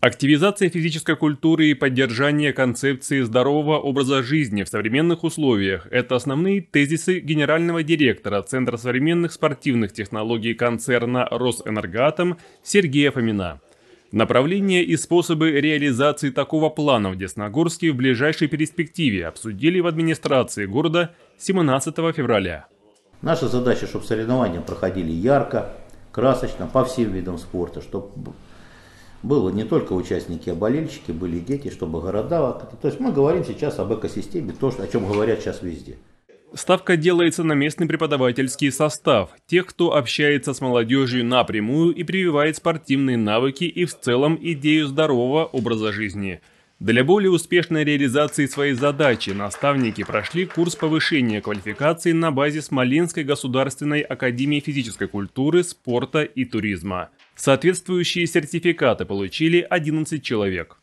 Активизация физической культуры и поддержание концепции здорового образа жизни в современных условиях – это основные тезисы генерального директора Центра современных спортивных технологий концерна «Росэнергоатом» Сергея Фомина. Направления и способы реализации такого плана в Десногорске в ближайшей перспективе обсудили в администрации города 17 февраля. Наша задача, чтобы соревнования проходили ярко, красочно, по всем видам спорта, чтобы было не только участники, а болельщики, были дети, чтобы города. То есть мы говорим сейчас об экосистеме, то, о чем говорят сейчас везде. Ставка делается на местный преподавательский состав, тех, кто общается с молодежью напрямую и прививает спортивные навыки и в целом идею здорового образа жизни. Для более успешной реализации своей задачи наставники прошли курс повышения квалификации на базе Смоленской государственной академии физической культуры, спорта и туризма – Соответствующие сертификаты получили 11 человек.